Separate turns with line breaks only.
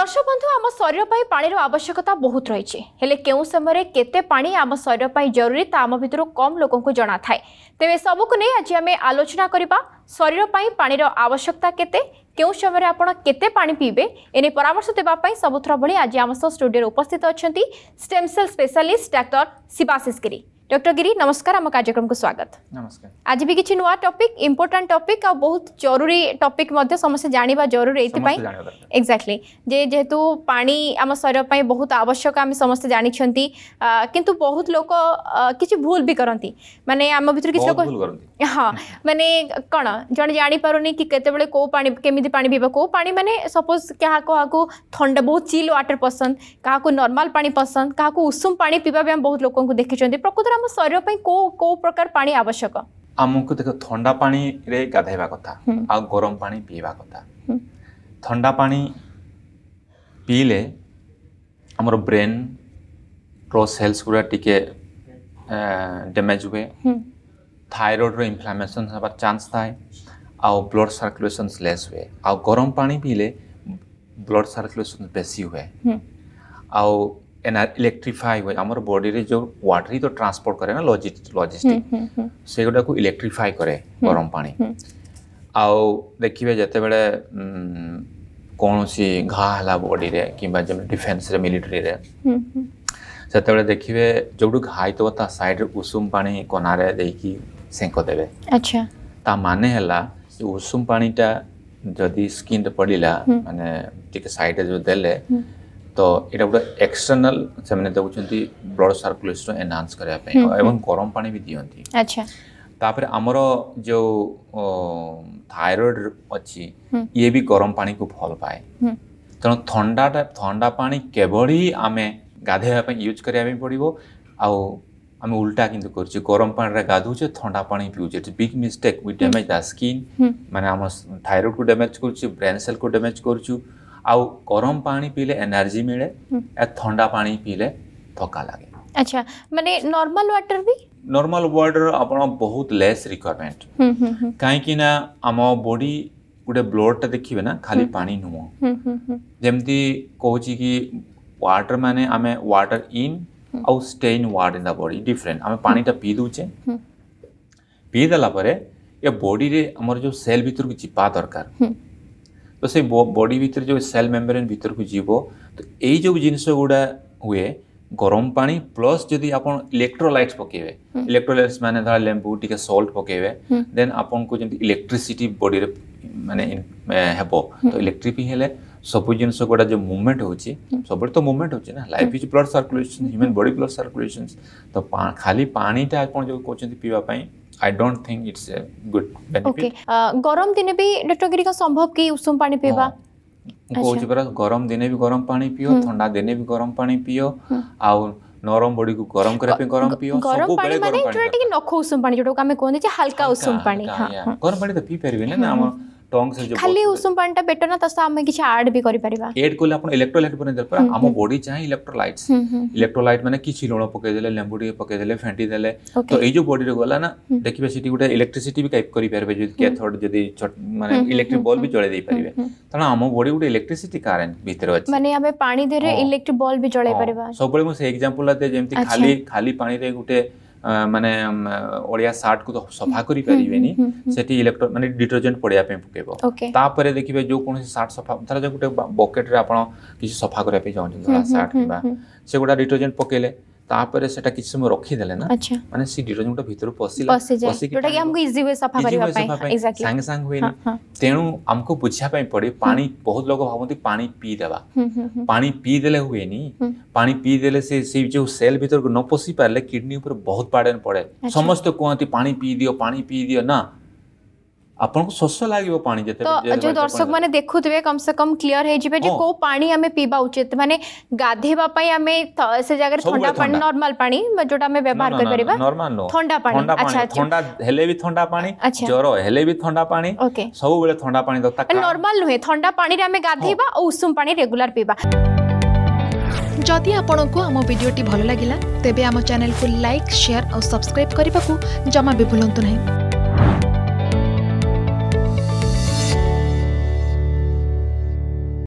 দর্শক বন্ধু আমার শরীর পাই পানির আবশ্যকতা বহুত রয়েছে হলে কেউ সময় কেতে পানি আমার শরীর পাই জরুরি তা আমার ভিতর কম লোক জনা থাকে তেবে সবুক নিয়ে আজ আমি আলোচনা করা শরীর পাই পানির আবশ্যকতা কেতে কেউ সময় আপনার কেতে পানি পিবে এনে পরামর্শ দেওয়া সবুথর ভি আজ আমার স্টুডিওর উপস্থিত অনেক stem cell specialist doctor Shibashish Giri doctor Giri नमस्कार आम कार्यक्रम को स्वागत नमस्कार आज भी किसी नुआ टॉपिक इम्पोर्टाट टॉपिक आ बहुत जरूरी टॉपिक मध्ये समस्या जानिबा जरूरी ये एक्जाक्टली जे जेहेतु पानी आम शरीर पर बहुत आवश्यक आम समस्त जानते कि बहुत लोग किसी भूल भी करती मैंने आम भितर कि हाँ मैंने कौन जन जापर नहीं केमी पा पीब कौ पा मैंने सपोज क्या क्या थंडा बहुत चिल व्वाटर पसंद क्या नर्माल पा पसंद क्या उषुम पा पीवा भी बहुत लोग देखी प्रकृत आम शरीर कौ प्रकार पा आवश्यक
आमको देख थंडा पा गाधवा कथा आ गरम पानी पीवा कथा थंडा पा पीले आम ब्रेन रेल्स गुड़ा टी डेमेज हुए थायरइड रफ्लामेसन हो चान्स थाए ब्लड सर्कुलेसन लेस हुए आ गरम पा पीले ब्लड सर्कुलेसन बेसी हुए आ ଇଲେକ୍ଟ୍ରିଫାଏ ହୁଏ ଆମର ବଡିରେ ଯେଉଁ ୱାଟର ହିଁ ତ ଟ୍ରାନ୍ସପୋର୍ଟ କରେ ନା ଲଜିଷ୍ଟିକ୍ ସେଗୁଡ଼ାକୁ ଇଲେକ୍ଟ୍ରିଫାଏ କରେ ଗରମ ପାଣି ଆଉ ଦେଖିବେ ଯେତେବେଳେ କୌଣସି ଘା ହେଲା ବଡିରେ କିମ୍ବା ଯେମିତି ଡିଫେନ୍ସରେ ମିଲିଟାରୀରେ ସେତେବେଳେ ଦେଖିବେ ଯେଉଁଠୁ ଘା ହେଇଥିବ ତା ସାଇଡ଼ରେ ଉଷୁମ ପାଣି କନାରେ ଦେଇକି ସେଙ୍କ ଦେବେ ଆଚ୍ଛା ତା ମାନେ ହେଲା ଉଷୁମ ପାଣିଟା ଯଦି ସ୍କିନ୍ରେ ପଡ଼ିଲା ମାନେ ଟିକେ ସାଇଡ଼ରେ ଯେଉଁ ଦେଲେ तो यहाँ गोटे एक्सटर्नाल से देखते ब्लड सर्कुलेस एनहांस करने गरम पा भी दिखती अच्छा आमर जो थायरएड अच्छी ये भी गरम पा को भल पाए तेना थंडा पा केवल ही आम गाधवाप यूज कराया पड़ो आम उल्टा कि गरम पाने गाधुचे थंडा पा पीछे big mistake we damage the skin मैंने थायरएड को डैमेज कर ब्रेन सेल को डैमेज करुच्छू ଆଉ ଗରମ ପାଣି ପିଇଲେ ଏନର୍ଜି ମିଳେ ଥଣ୍ଡା ପାଣି ପିଇଲେ ଥକା ଲାଗେ
ଆଚ୍ଛା ମାନେ ନର୍ମାଲ ୱାଟର ବି
ନର୍ମାଲ ୱାଟର ଆପଣ ବହୁତ ଲେସ୍
ରିକ୍ୱାରମେଣ୍ଟ
କାହିଁକି ନା ଆମ ବଡି ଗୋଟେ ବ୍ଲଡ଼ଟା ଦେଖିବେ ନା ଖାଲି ପାଣି ନୁହଁ ଯେମିତି କହୁଛି କି ୱାଟର ମାନେ ଆମେ ୱାଟର ଇନ୍ ଆଉ stay inward in the body different ଆମେ ପାଣିଟା ପିଇ ଦେଉଛେ ପିଇ ଦେଲା ପରେ ଏ ବଡିରେ ଆମର ଯେଉଁ ସେଲ୍ ଭିତରକୁ ଯିବା ଦରକାର ତ ସେଇ ବଡ଼ି ଭିତରେ ଯେଉଁ ସେଲ୍ ମେମ୍ବ୍ରେନ୍ ଭିତରକୁ ଯିବ ତ ଏଇ ଯେଉଁ ଜିନିଷ ଗୁଡ଼ା ହୁଏ ଗରମ ପାଣି ପ୍ଲସ୍ ଯଦି ଆପଣ ଇଲେକ୍ଟ୍ରୋଲାଇଟ୍ସ ପକେଇବେ ଇଲେକ୍ଟ୍ରୋଲାଇଟ୍ସ ମାନେ ଧର ଲେମ୍ବୁ ଟିକେ ସଲ୍ଟ ପକେଇବେ ଦେନ୍ ଆପଣଙ୍କୁ ଯେମିତି ଇଲେକ୍ଟ୍ରିସିଟି ବଡ଼ିରେ ମାନେ ହେବ ତ ଇଲେକ୍ଟ୍ରିକ୍ ହେଲେ ସବୁ ଜିନିଷ ଗୁଡ଼ା ଯେଉଁ ମୁଭମେଣ୍ଟ ହେଉଛି ସବୁବେଳେ ତ ମୁଭମେଣ୍ଟ ହେଉଛି ନା life is blood circulation human body blood circulation ତ ଖାଲି ପାଣିଟା ଆପଣ ଯେଉଁ କହୁଛନ୍ତି ପିଇବା ପାଇଁ I don't think it's a good benefit. Okay.
गरम दिने भी डॉक्टर का संभव कि उषुम पानी पीवा କହୁଛି
ପରା ଗରମ ଦିନେ ବି ଗରମ ପାଣି ପିଅ ଥଣ୍ଡା ଦିନେ ବି ଗରମ ପାଣି ପିଅ ଆଉ ନରମ ବଡିକୁ ଗରମ କରିବା ପାଇଁ ଗରମ ପିଓ ଗରମ ପାଣି ମାନେ ଯୋଉଟା
ଟିକେ ନଖ ଉଷୁମ ପାଣି ଯୋଉଟାକୁ ଆମେ କହନ୍ତି ଯେ ହାଲକା ଉଷୁମ ପାଣି
ଗରମ ପାଣି ତ ପିଇ ପାରିବେନି ନା ଆମ ଟଙ୍ଗ୍ସ ଖାଲି
ଉଷୁମ ପାଣିଟା ବେଟର ନା ତା ସହିତ ଆମେ କିଛି ଆଡ୍ ବି କରିପାରିବା
ଏଡ୍ କଲେ ଆପଣ ଇଲେକ୍ଟ୍ରୋଲାଇଟ୍ ବନେଇ ଦେଲେ ଆମ ବଡି ଚାହିଁ ଇଲେକ୍ଟ୍ରୋଲାଇଟ୍ ଇଲେକ୍ଟ୍ରୋଲାଇଟ୍ ମାନେ କିଛି ଲୁଣ ପକେଇ ଦେଲେ ଲେମ୍ବୁ ଟିକେ ପକେଇ ଦେଲେ ଫେଣ୍ଟି ଦେଲେ ତ ଏଇ ଯୋଉ ବଡିରେ ଗଲା ନା ଦେଖିବେ ସେଠି ଗୋଟେ ଇଲେକ୍ଟ୍ରିସିଟି ବି ଟାଇପ୍ କରିପାରିବେ ଯଦି କ୍ୟାଥୋଡ ଯଦି ମାନେ ଇଲେକ୍ଟ୍ରିକ ବଲ୍ବ ବି ଜଳେଇ ଦେଇପାରିବେ ତେଣୁ ଆମ ବଡି ଗୋଟେ ଇଲେକ୍ଟ୍ରିସିଟି କାରେଣ୍ଟ ଭିତରେ ଅଛି
ମାନେ ଆମେ ପାଣି ଦେହରେ ଇଲେକ୍ଟ୍ରିକ ବଲ୍ବ ବି ଜଳେଇ ପାରିବା
ସବୁବେଳେ ମୁଁ ସେ ଏକ୍ସାମ୍ପଲ ଦେଏ ଯେମିତି ଖାଲି ଖାଲି ପାଣିରେ ଗୋଟେ ମାନେ ଅଳିଆ ସାର୍ଟକୁ ତ ସଫା କରିପାରିବେନି ସେଠି ଇଲେକ୍ଟ୍ରୋ ମାନେ ଡିଟର୍ଜେଣ୍ଟ ପଡ଼ିବା ପାଇଁ ପକାଇବ ତାପରେ ଦେଖିବେ ଯେଉଁ କୌଣସି ସାର୍ଟ ସଫା ଧରାଯାଉ ଗୋଟେ ବକେଟ୍ରେ ଆପଣ କିଛି ସଫା କରିବା ପାଇଁ ଚାହୁଁଛନ୍ତି ଧଳା ସାର୍ଟ କିମ୍ବା ସେଗୁଡ଼ା ଡିଟର୍ଜେଣ୍ଟ ପକାଇଲେ તાપર સટા કિસમે રોખી દેલે ના અચ્છા મને સીડી રોમા ભીતરો પસી પસી તો
કે હમકો ઈઝી વે સફા કરીવા પાય એક્ઝેક્ટલી સાંગ સાંગ હોઈ ને
તેણુ હમકો પૂછ્યા પઈ પડી પાણી બહુત લોગ ભાવતી પાણી પી દેવા પાણી પી દેલે હુએ ની પાણી પી દેલે સે જે સેલ ભીતરો નો પસી પરલે કિડની ઉપર બહુત પડન પડે સમસ્ત કોંતી પાણી પી દિયો પાણી પી દિયો ના ଆପଣଙ୍କୁ ଶୋଷ ଲାଗିବ ପାଣି ଯେତେବେଳେ ଯେଉଁ ଦର୍ଶକମାନେ
ଦେଖୁଥିବେ କମ୍ ସେ କମ୍ କ୍ଲିଅର ହେଇଯିବେ ଯେ କୋଉ ପାଣି ଆମେ ପିଇବା ଉଚିତ ମାନେ ଗାଧେଇବା ପାଇଁ ଆମେ ସେ ଜାଗାରେ ଥଣ୍ଡା ପାଣି ନର୍ମାଲ ପାଣି ଯୋଉଟା ଆମେ ବ୍ୟବହାର କରିପାରିବା
ନର୍ମାଲ ଥଣ୍ଡା ପାଣି ଆଚ୍ଛା ଥଣ୍ଡା ହେଲେ ବି ଥଣ୍ଡା ପାଣି ଜ୍ୱର ହେଲେ ବି ଥଣ୍ଡା ପାଣି ସବୁବେଳେ ଥଣ୍ଡା ପାଣି ଦରକାର ନର୍ମାଲ
ନୁହେଁ ଥଣ୍ଡା ପାଣିରେ ଆମେ ଗାଧେଇବା ଆଉ ଉଷୁମ ପାଣି ରେଗୁଲାର ପିଇବା ଯଦି ଆପଣଙ୍କୁ ଆମ ଭିଡ଼ିଓଟି ଭଲ ଲାଗିଲା ତେବେ ଆମ ଚ୍ୟାନେଲକୁ ଲାଇକ୍ ସେୟାର ଆଉ ସବସ୍କ୍ରାଇବ୍ କରିବାକୁ ଜମା ବି ଭୁଲନ୍ତୁ ନାହିଁ